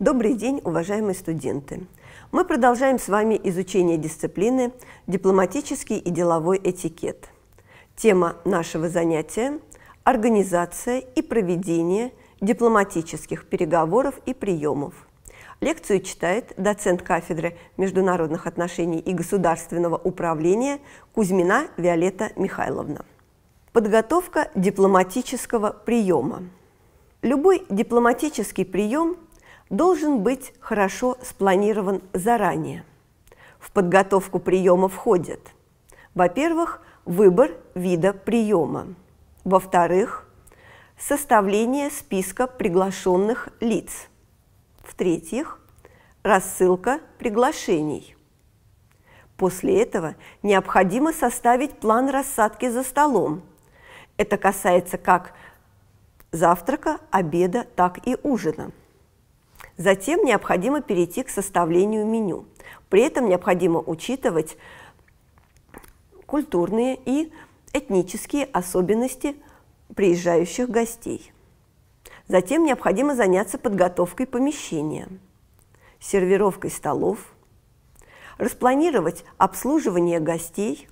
Добрый день, уважаемые студенты! Мы продолжаем с вами изучение дисциплины «Дипломатический и деловой этикет». Тема нашего занятия – организация и проведение дипломатических переговоров и приемов. Лекцию читает доцент кафедры международных отношений и государственного управления Кузьмина Виолетта Михайловна. Подготовка дипломатического приема. Любой дипломатический прием – должен быть хорошо спланирован заранее. В подготовку приема входят, во-первых, выбор вида приема, во-вторых, составление списка приглашенных лиц, в-третьих, рассылка приглашений. После этого необходимо составить план рассадки за столом. Это касается как завтрака, обеда, так и ужина – Затем необходимо перейти к составлению меню. При этом необходимо учитывать культурные и этнические особенности приезжающих гостей. Затем необходимо заняться подготовкой помещения, сервировкой столов, распланировать обслуживание гостей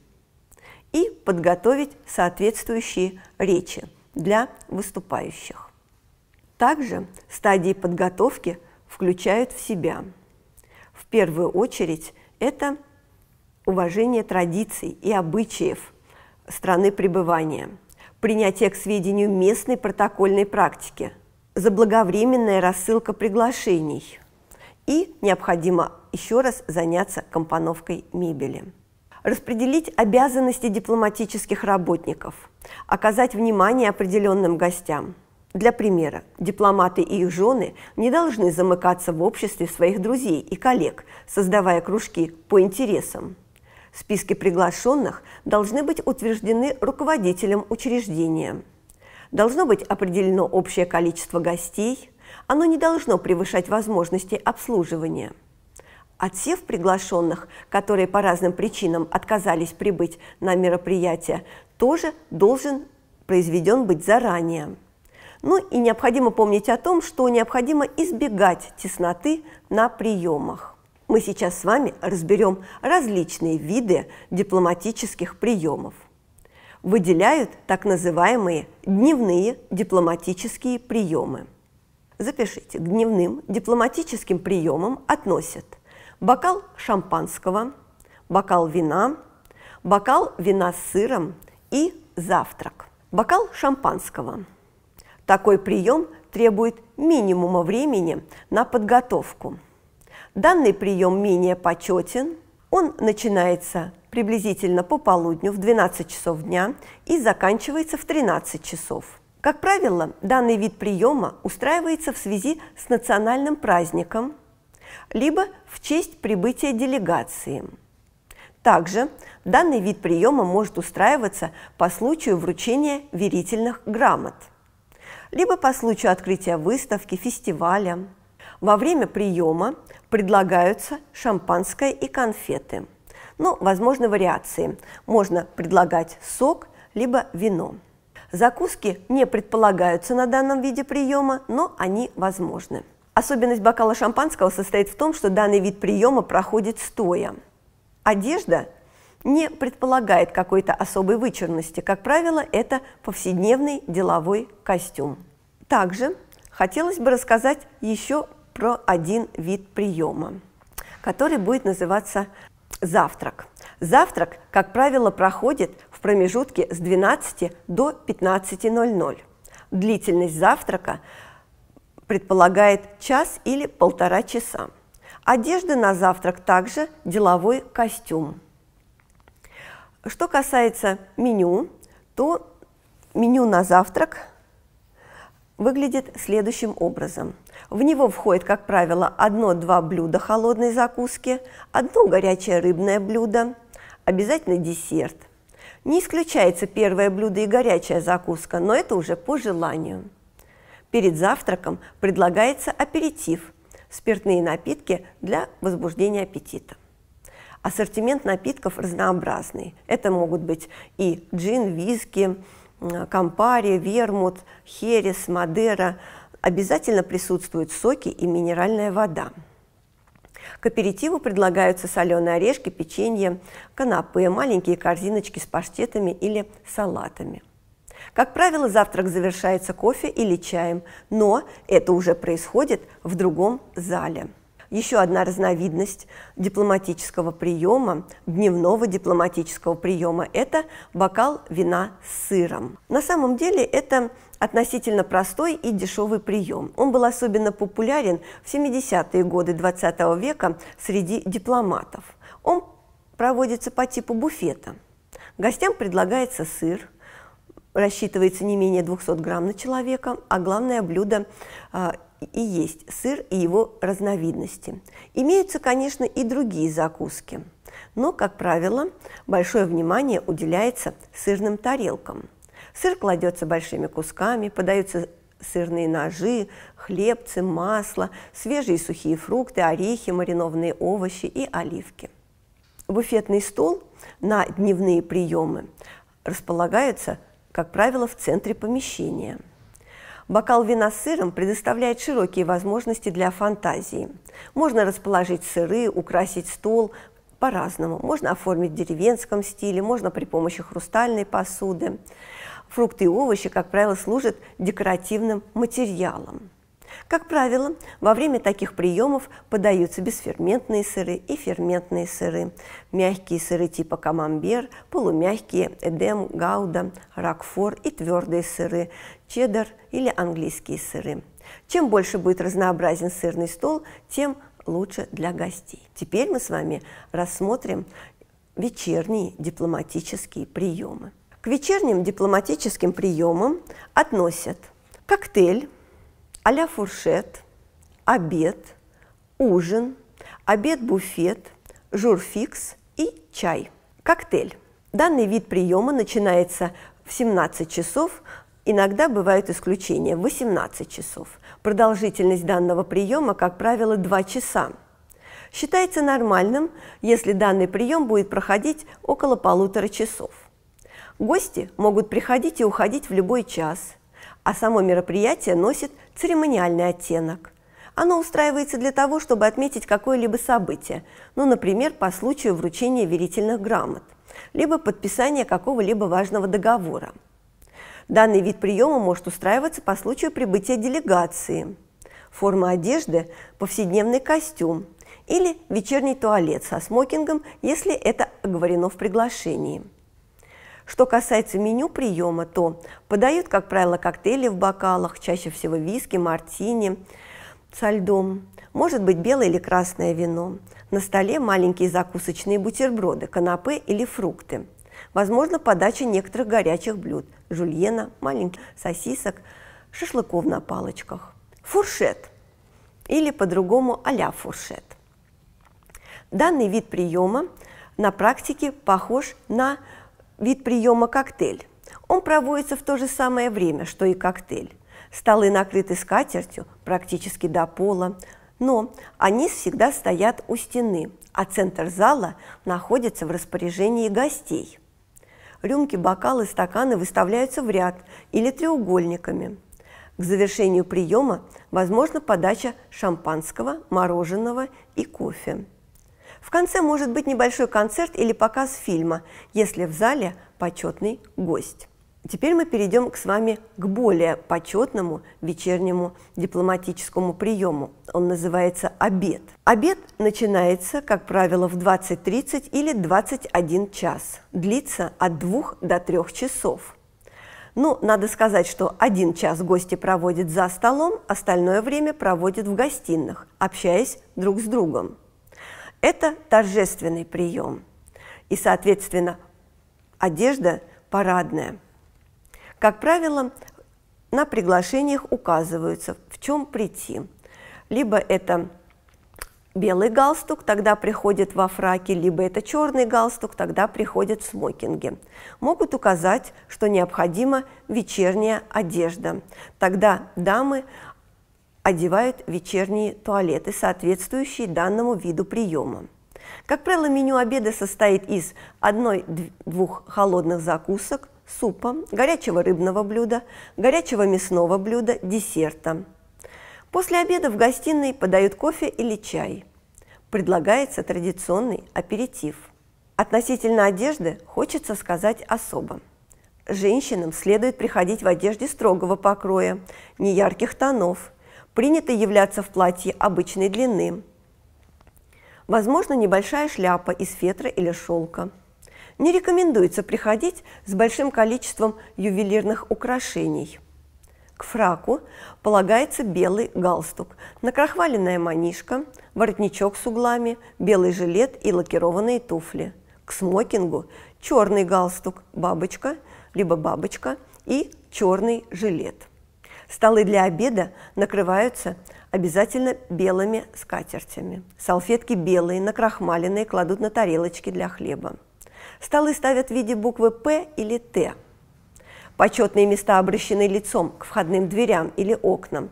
и подготовить соответствующие речи для выступающих. Также стадии подготовки – включают в себя. В первую очередь это уважение традиций и обычаев страны пребывания, принятие к сведению местной протокольной практики, заблаговременная рассылка приглашений и необходимо еще раз заняться компоновкой мебели распределить обязанности дипломатических работников, оказать внимание определенным гостям – для примера, дипломаты и их жены не должны замыкаться в обществе своих друзей и коллег, создавая кружки по интересам. Списки приглашенных должны быть утверждены руководителем учреждения. Должно быть определено общее количество гостей, оно не должно превышать возможности обслуживания. Отсев приглашенных, которые по разным причинам отказались прибыть на мероприятие, тоже должен произведен быть заранее. Ну и необходимо помнить о том, что необходимо избегать тесноты на приемах. Мы сейчас с вами разберем различные виды дипломатических приемов. Выделяют так называемые дневные дипломатические приемы. Запишите, к дневным дипломатическим приемам относят бокал шампанского, бокал вина, бокал вина с сыром и завтрак. Бокал шампанского – такой прием требует минимума времени на подготовку. Данный прием менее почетен. Он начинается приблизительно по полудню в 12 часов дня и заканчивается в 13 часов. Как правило, данный вид приема устраивается в связи с национальным праздником, либо в честь прибытия делегации. Также данный вид приема может устраиваться по случаю вручения верительных грамот либо по случаю открытия выставки, фестиваля. Во время приема предлагаются шампанское и конфеты. Ну, возможны вариации. Можно предлагать сок, либо вино. Закуски не предполагаются на данном виде приема, но они возможны. Особенность бокала шампанского состоит в том, что данный вид приема проходит стоя. Одежда не предполагает какой-то особой вычурности. Как правило, это повседневный деловой костюм. Также хотелось бы рассказать еще про один вид приема, который будет называться завтрак. Завтрак, как правило, проходит в промежутке с 12 до 15.00. Длительность завтрака предполагает час или полтора часа. Одежда на завтрак также деловой костюм. Что касается меню, то меню на завтрак выглядит следующим образом. В него входит, как правило, одно-два блюда холодной закуски, одно горячее рыбное блюдо, обязательно десерт. Не исключается первое блюдо и горячая закуска, но это уже по желанию. Перед завтраком предлагается аперитив – спиртные напитки для возбуждения аппетита. Ассортимент напитков разнообразный. Это могут быть и джин, виски, кампари, вермут, херес, мадера. Обязательно присутствуют соки и минеральная вода. К аперитиву предлагаются соленые орешки, печенье, канапе, маленькие корзиночки с паштетами или салатами. Как правило, завтрак завершается кофе или чаем, но это уже происходит в другом зале. Еще одна разновидность дипломатического приема, дневного дипломатического приема – это бокал вина с сыром. На самом деле это относительно простой и дешевый прием. Он был особенно популярен в 70-е годы XX века среди дипломатов. Он проводится по типу буфета. Гостям предлагается сыр, рассчитывается не менее 200 грамм на человека, а главное блюдо а, и есть сыр и его разновидности. Имеются, конечно, и другие закуски, но, как правило, большое внимание уделяется сырным тарелкам. Сыр кладется большими кусками, подаются сырные ножи, хлебцы, масло, свежие и сухие фрукты, орехи, маринованные овощи и оливки. Буфетный стол на дневные приемы располагается, как правило, в центре помещения – Бокал вина с сыром предоставляет широкие возможности для фантазии. Можно расположить сыры, украсить стол, по-разному. Можно оформить в деревенском стиле, можно при помощи хрустальной посуды. Фрукты и овощи, как правило, служат декоративным материалом. Как правило, во время таких приемов подаются бесферментные сыры и ферментные сыры, мягкие сыры типа камамбер, полумягкие эдем, гауда, ракфор и твердые сыры чеддер или английские сыры. Чем больше будет разнообразен сырный стол, тем лучше для гостей. Теперь мы с вами рассмотрим вечерние дипломатические приемы. К вечерним дипломатическим приемам относят коктейль, а-ля фуршет, обед, ужин, обед-буфет, журфикс и чай. Коктейль. Данный вид приема начинается в 17 часов Иногда бывают исключения – 18 часов. Продолжительность данного приема, как правило, 2 часа. Считается нормальным, если данный прием будет проходить около полутора часов. Гости могут приходить и уходить в любой час, а само мероприятие носит церемониальный оттенок. Оно устраивается для того, чтобы отметить какое-либо событие, ну, например, по случаю вручения верительных грамот, либо подписания какого-либо важного договора – Данный вид приема может устраиваться по случаю прибытия делегации. Форма одежды – повседневный костюм или вечерний туалет со смокингом, если это оговорено в приглашении. Что касается меню приема, то подают, как правило, коктейли в бокалах, чаще всего виски, мартини со льдом, может быть белое или красное вино. На столе маленькие закусочные бутерброды, канапе или фрукты – Возможно, подача некоторых горячих блюд – жульена, маленьких сосисок, шашлыков на палочках. Фуршет или по-другому а фуршет. Данный вид приема на практике похож на вид приема коктейль. Он проводится в то же самое время, что и коктейль. Столы накрыты скатертью практически до пола, но они всегда стоят у стены, а центр зала находится в распоряжении гостей. Рюмки, бокалы, стаканы выставляются в ряд или треугольниками. К завершению приема возможна подача шампанского, мороженого и кофе. В конце может быть небольшой концерт или показ фильма, если в зале почетный гость. Теперь мы перейдем к с вами к более почетному вечернему дипломатическому приему. Он называется обед. Обед начинается, как правило, в 20.30 или 21 час. Длится от 2 до 3 часов. Ну, надо сказать, что один час гости проводят за столом, остальное время проводят в гостиных, общаясь друг с другом. Это торжественный прием. И, соответственно, одежда парадная – как правило, на приглашениях указываются, в чем прийти. Либо это белый галстук, тогда приходит во фраке, либо это черный галстук, тогда приходит в смокинге. Могут указать, что необходима вечерняя одежда. Тогда дамы одевают вечерние туалеты, соответствующие данному виду приема. Как правило, меню обеда состоит из одной-двух холодных закусок – супа, горячего рыбного блюда, горячего мясного блюда, десерта. После обеда в гостиной подают кофе или чай. Предлагается традиционный аперитив. Относительно одежды хочется сказать особо. Женщинам следует приходить в одежде строгого покроя, неярких тонов. Принято являться в платье обычной длины. Возможно, небольшая шляпа из фетра или шелка – не рекомендуется приходить с большим количеством ювелирных украшений. К фраку полагается белый галстук, накрахваленная манишка, воротничок с углами, белый жилет и лакированные туфли. К смокингу черный галстук, бабочка, либо бабочка и черный жилет. Столы для обеда накрываются обязательно белыми скатертями. Салфетки белые, накрахмаленные, кладут на тарелочки для хлеба. Столы ставят в виде буквы «П» или «Т». Почетные места обращены лицом к входным дверям или окнам.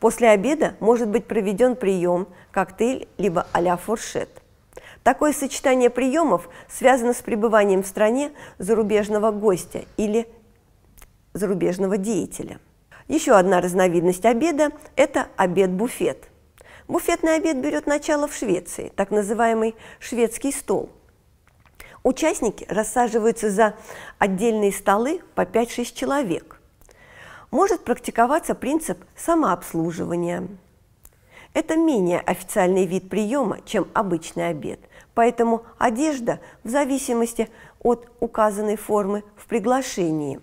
После обеда может быть проведен прием, коктейль, либо а-ля фуршет. Такое сочетание приемов связано с пребыванием в стране зарубежного гостя или зарубежного деятеля. Еще одна разновидность обеда – это обед-буфет. Буфетный обед берет начало в Швеции, так называемый шведский стол – Участники рассаживаются за отдельные столы по 5-6 человек. Может практиковаться принцип самообслуживания. Это менее официальный вид приема, чем обычный обед, поэтому одежда в зависимости от указанной формы в приглашении.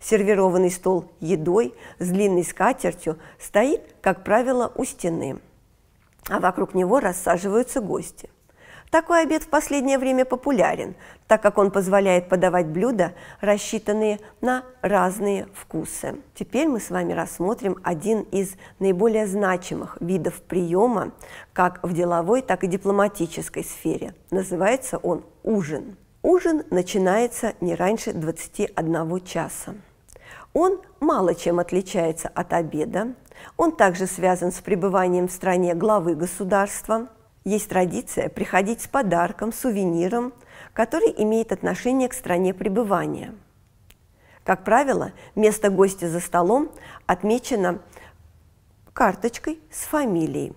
Сервированный стол едой с длинной скатертью стоит, как правило, у стены, а вокруг него рассаживаются гости. Такой обед в последнее время популярен, так как он позволяет подавать блюда, рассчитанные на разные вкусы. Теперь мы с вами рассмотрим один из наиболее значимых видов приема как в деловой, так и дипломатической сфере. Называется он ужин. Ужин начинается не раньше 21 часа. Он мало чем отличается от обеда. Он также связан с пребыванием в стране главы государства – есть традиция приходить с подарком, сувениром, который имеет отношение к стране пребывания. Как правило, место гостя за столом отмечено карточкой с фамилией.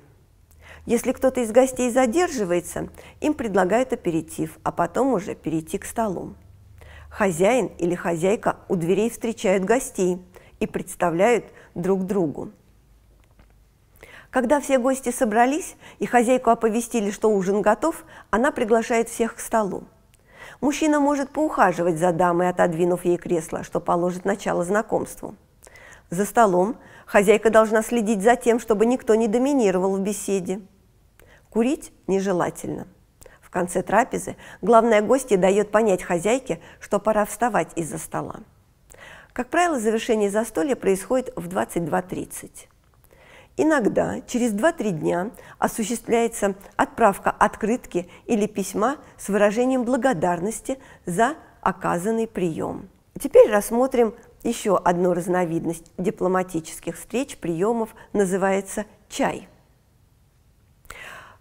Если кто-то из гостей задерживается, им предлагают аперитив, а потом уже перейти к столу. Хозяин или хозяйка у дверей встречают гостей и представляют друг другу. Когда все гости собрались и хозяйку оповестили, что ужин готов, она приглашает всех к столу. Мужчина может поухаживать за дамой, отодвинув ей кресло, что положит начало знакомству. За столом хозяйка должна следить за тем, чтобы никто не доминировал в беседе. Курить нежелательно. В конце трапезы главная гостья дает понять хозяйке, что пора вставать из-за стола. Как правило, завершение застолья происходит в 22.30. Иногда через 2-3 дня осуществляется отправка открытки или письма с выражением благодарности за оказанный прием. Теперь рассмотрим еще одну разновидность дипломатических встреч, приемов, называется чай.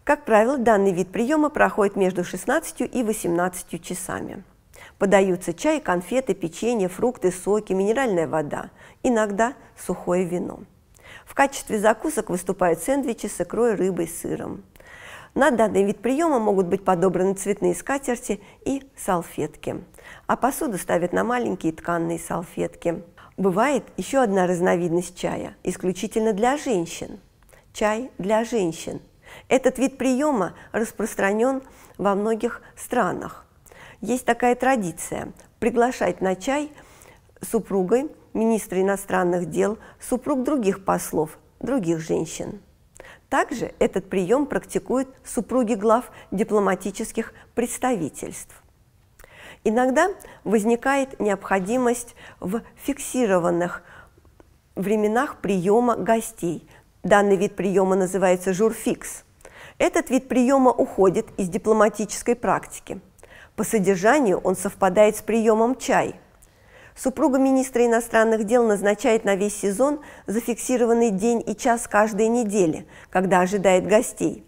Как правило, данный вид приема проходит между 16 и 18 часами. Подаются чай, конфеты, печенье, фрукты, соки, минеральная вода, иногда сухое вино. В качестве закусок выступают сэндвичи с икрой, рыбой, сыром. На данный вид приема могут быть подобраны цветные скатерти и салфетки, а посуду ставят на маленькие тканные салфетки. Бывает еще одна разновидность чая, исключительно для женщин. Чай для женщин. Этот вид приема распространен во многих странах. Есть такая традиция – приглашать на чай супругой министра иностранных дел, супруг других послов, других женщин. Также этот прием практикуют супруги глав дипломатических представительств. Иногда возникает необходимость в фиксированных временах приема гостей. Данный вид приема называется журфикс. Этот вид приема уходит из дипломатической практики. По содержанию он совпадает с приемом чай – Супруга министра иностранных дел назначает на весь сезон зафиксированный день и час каждой недели, когда ожидает гостей.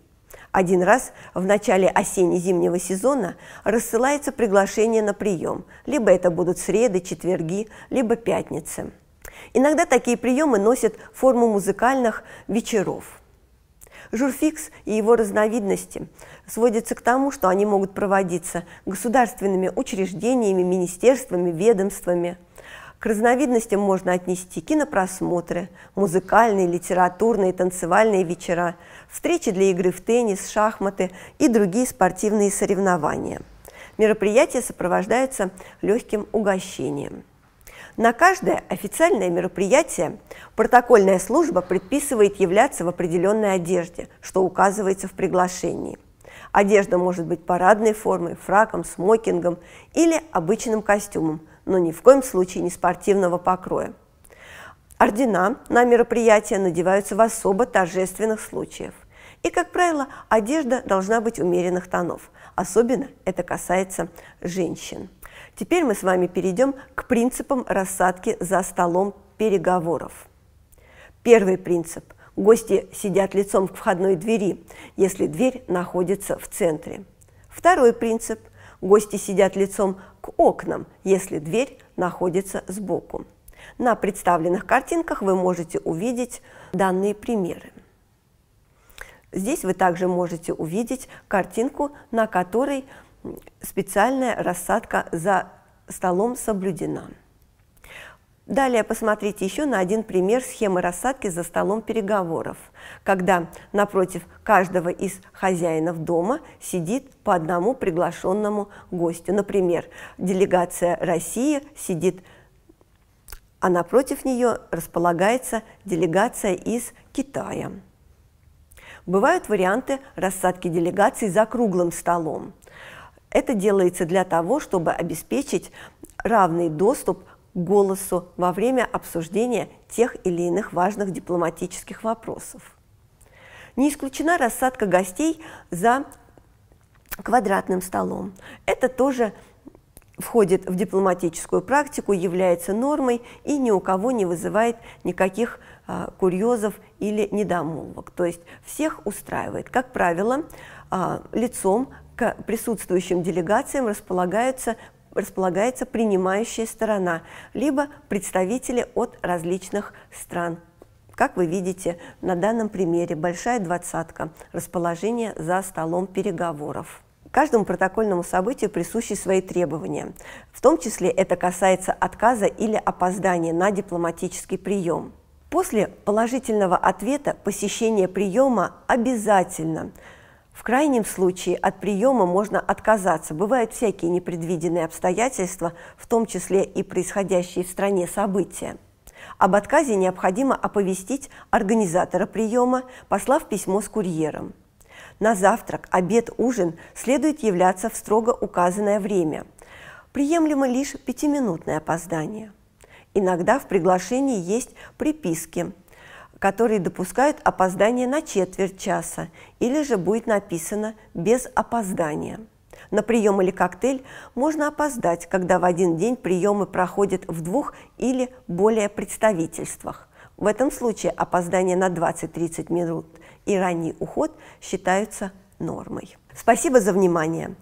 Один раз в начале осенне-зимнего сезона рассылается приглашение на прием. Либо это будут среды, четверги, либо пятницы. Иногда такие приемы носят форму музыкальных вечеров. Журфикс и его разновидности сводится к тому, что они могут проводиться государственными учреждениями, министерствами, ведомствами. К разновидностям можно отнести кинопросмотры, музыкальные, литературные, танцевальные вечера, встречи для игры в теннис, шахматы и другие спортивные соревнования. Мероприятие сопровождается легким угощением. На каждое официальное мероприятие протокольная служба предписывает являться в определенной одежде, что указывается в приглашении – Одежда может быть парадной формы, фраком, смокингом или обычным костюмом, но ни в коем случае не спортивного покроя. Ордена на мероприятия надеваются в особо торжественных случаях. И, как правило, одежда должна быть умеренных тонов. Особенно это касается женщин. Теперь мы с вами перейдем к принципам рассадки за столом переговоров. Первый принцип Гости сидят лицом к входной двери, если дверь находится в центре. Второй принцип. Гости сидят лицом к окнам, если дверь находится сбоку. На представленных картинках вы можете увидеть данные примеры. Здесь вы также можете увидеть картинку, на которой специальная рассадка за столом соблюдена. Далее посмотрите еще на один пример схемы рассадки за столом переговоров, когда напротив каждого из хозяинов дома сидит по одному приглашенному гостю. Например, делегация России сидит, а напротив нее располагается делегация из Китая. Бывают варианты рассадки делегаций за круглым столом. Это делается для того, чтобы обеспечить равный доступ голосу во время обсуждения тех или иных важных дипломатических вопросов. Не исключена рассадка гостей за квадратным столом. Это тоже входит в дипломатическую практику, является нормой и ни у кого не вызывает никаких а, курьезов или недомолвок. То есть всех устраивает. Как правило, а, лицом к присутствующим делегациям располагаются располагается принимающая сторона, либо представители от различных стран. Как вы видите, на данном примере большая двадцатка – расположение за столом переговоров. Каждому протокольному событию присущи свои требования. В том числе это касается отказа или опоздания на дипломатический прием. После положительного ответа посещение приема обязательно – в крайнем случае от приема можно отказаться. Бывают всякие непредвиденные обстоятельства, в том числе и происходящие в стране события. Об отказе необходимо оповестить организатора приема, послав письмо с курьером. На завтрак, обед, ужин следует являться в строго указанное время. Приемлемо лишь пятиминутное опоздание. Иногда в приглашении есть приписки – который допускает опоздание на четверть часа или же будет написано «без опоздания». На прием или коктейль можно опоздать, когда в один день приемы проходят в двух или более представительствах. В этом случае опоздание на 20-30 минут и ранний уход считаются нормой. Спасибо за внимание.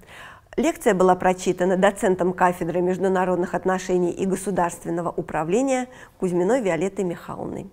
Лекция была прочитана доцентом кафедры международных отношений и государственного управления Кузьминой Виолеттой Михайловной.